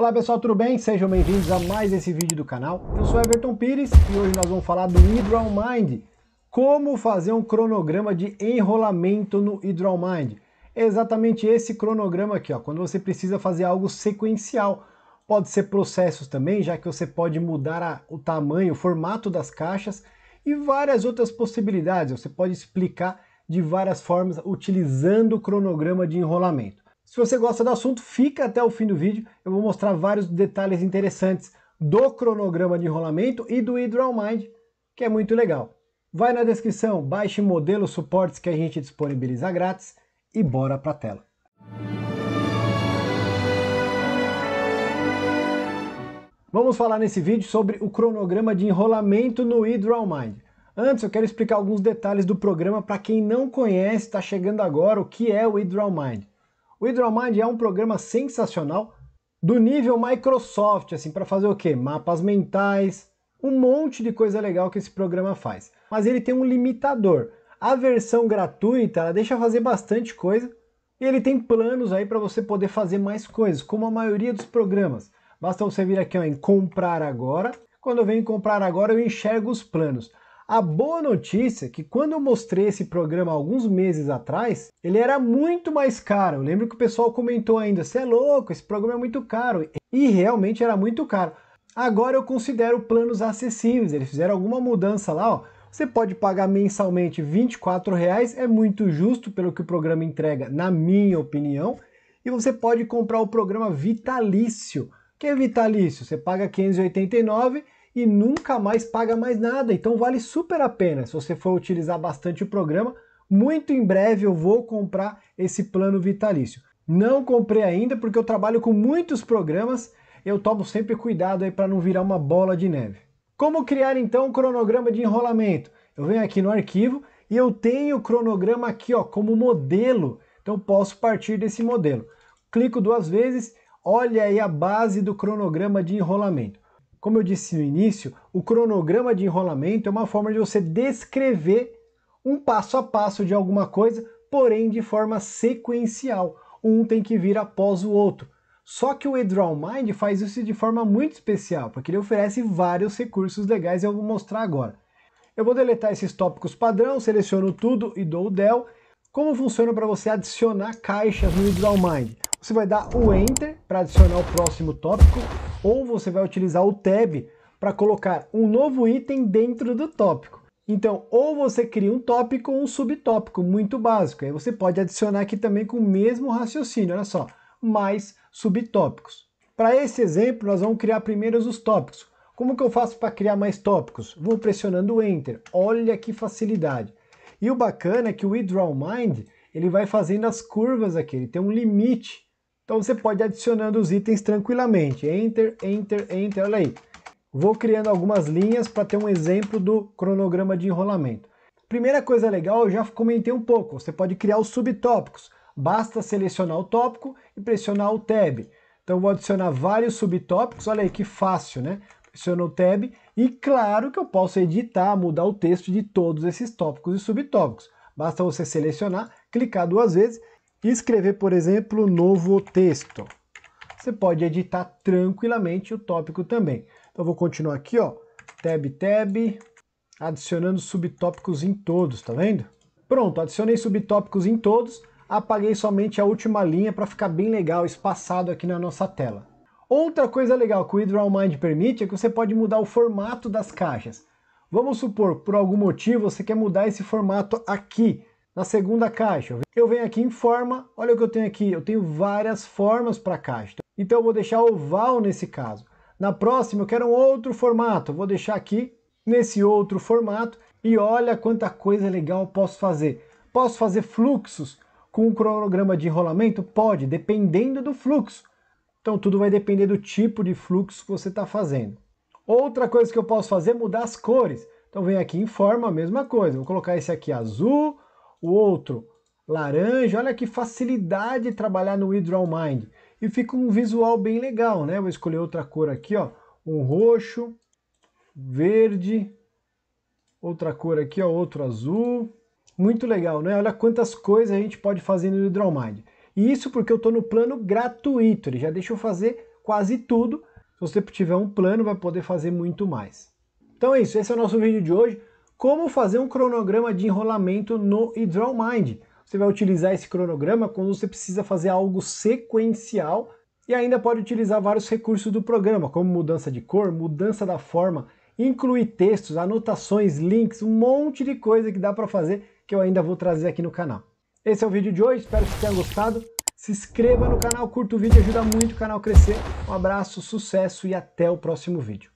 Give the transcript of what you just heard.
Olá pessoal, tudo bem? Sejam bem-vindos a mais esse vídeo do canal. Eu sou Everton Pires e hoje nós vamos falar do Hydral Mind. Como fazer um cronograma de enrolamento no Hydral Mind? É exatamente esse cronograma aqui, ó, quando você precisa fazer algo sequencial. Pode ser processos também, já que você pode mudar a, o tamanho, o formato das caixas e várias outras possibilidades. Você pode explicar de várias formas utilizando o cronograma de enrolamento. Se você gosta do assunto, fica até o fim do vídeo. Eu vou mostrar vários detalhes interessantes do cronograma de enrolamento e do Hydro Mind, que é muito legal. Vai na descrição, baixe modelos, suportes que a gente disponibiliza grátis e bora para a tela. Vamos falar nesse vídeo sobre o cronograma de enrolamento no Hydro Mind. Antes eu quero explicar alguns detalhes do programa para quem não conhece, está chegando agora, o que é o Hydro Mind. O HydroMind é um programa sensacional do nível Microsoft, assim, para fazer o quê? Mapas mentais, um monte de coisa legal que esse programa faz. Mas ele tem um limitador. A versão gratuita, ela deixa fazer bastante coisa, e ele tem planos aí para você poder fazer mais coisas, como a maioria dos programas. Basta você vir aqui ó, em comprar agora. Quando eu venho em comprar agora, eu enxergo os planos. A boa notícia é que quando eu mostrei esse programa alguns meses atrás, ele era muito mais caro. Eu lembro que o pessoal comentou ainda: "Você é louco, esse programa é muito caro". E realmente era muito caro. Agora eu considero planos acessíveis. Eles fizeram alguma mudança lá, ó. Você pode pagar mensalmente R$ 24, reais, é muito justo pelo que o programa entrega, na minha opinião. E você pode comprar o programa vitalício. que é vitalício? Você paga 589 e nunca mais paga mais nada. Então vale super a pena. Se você for utilizar bastante o programa, muito em breve eu vou comprar esse plano vitalício. Não comprei ainda porque eu trabalho com muitos programas, eu tomo sempre cuidado aí para não virar uma bola de neve. Como criar então o cronograma de enrolamento? Eu venho aqui no arquivo e eu tenho o cronograma aqui, ó, como modelo. Então posso partir desse modelo. Clico duas vezes, olha aí a base do cronograma de enrolamento. Como eu disse no início, o cronograma de enrolamento é uma forma de você descrever um passo a passo de alguma coisa, porém de forma sequencial. Um tem que vir após o outro. Só que o Edraw Mind faz isso de forma muito especial, porque ele oferece vários recursos legais e eu vou mostrar agora. Eu vou deletar esses tópicos padrão, seleciono tudo e dou o del. Como funciona para você adicionar caixas no Edraw Mind? você vai dar o Enter para adicionar o próximo tópico, ou você vai utilizar o Tab para colocar um novo item dentro do tópico. Então, ou você cria um tópico ou um subtópico, muito básico. Aí você pode adicionar aqui também com o mesmo raciocínio, olha só, mais subtópicos. Para esse exemplo, nós vamos criar primeiro os tópicos. Como que eu faço para criar mais tópicos? Vou pressionando o Enter. Olha que facilidade. E o bacana é que o WeDrawMind, ele vai fazendo as curvas aqui, ele tem um limite então você pode adicionando os itens tranquilamente. Enter, enter, enter, olha aí. Vou criando algumas linhas para ter um exemplo do cronograma de enrolamento. Primeira coisa legal, eu já comentei um pouco, você pode criar os subtópicos. Basta selecionar o tópico e pressionar o Tab. Então vou adicionar vários subtópicos, olha aí que fácil, né? Pressiono o Tab e claro que eu posso editar, mudar o texto de todos esses tópicos e subtópicos. Basta você selecionar, clicar duas vezes e escrever, por exemplo, novo texto. Você pode editar tranquilamente o tópico também. Então vou continuar aqui, ó, tab, tab, adicionando subtópicos em todos, tá vendo? Pronto, adicionei subtópicos em todos, apaguei somente a última linha para ficar bem legal, espaçado aqui na nossa tela. Outra coisa legal que o HidrawMind permite é que você pode mudar o formato das caixas. Vamos supor, por algum motivo, você quer mudar esse formato aqui, na segunda caixa, eu venho aqui em forma, olha o que eu tenho aqui, eu tenho várias formas para caixa. Então eu vou deixar oval nesse caso. Na próxima eu quero um outro formato, vou deixar aqui nesse outro formato e olha quanta coisa legal posso fazer. Posso fazer fluxos com o cronograma de enrolamento? Pode, dependendo do fluxo. Então tudo vai depender do tipo de fluxo que você está fazendo. Outra coisa que eu posso fazer é mudar as cores. Então vem aqui em forma, a mesma coisa. Vou colocar esse aqui azul, o outro laranja. Olha que facilidade trabalhar no Withdraw Mind. E fica um visual bem legal, né? Vou escolher outra cor aqui, ó. Um roxo, verde, outra cor aqui, ó, outro azul. Muito legal, né? Olha quantas coisas a gente pode fazer no Withdraw Mind. E isso porque eu estou no plano gratuito, ele já deixa eu fazer quase tudo. Se você tiver um plano, vai poder fazer muito mais. Então é isso, esse é o nosso vídeo de hoje como fazer um cronograma de enrolamento no eDrawMind. Você vai utilizar esse cronograma quando você precisa fazer algo sequencial e ainda pode utilizar vários recursos do programa, como mudança de cor, mudança da forma, incluir textos, anotações, links, um monte de coisa que dá para fazer que eu ainda vou trazer aqui no canal. Esse é o vídeo de hoje, espero que tenha gostado. Se inscreva no canal, curta o vídeo, ajuda muito o canal a crescer. Um abraço, sucesso e até o próximo vídeo.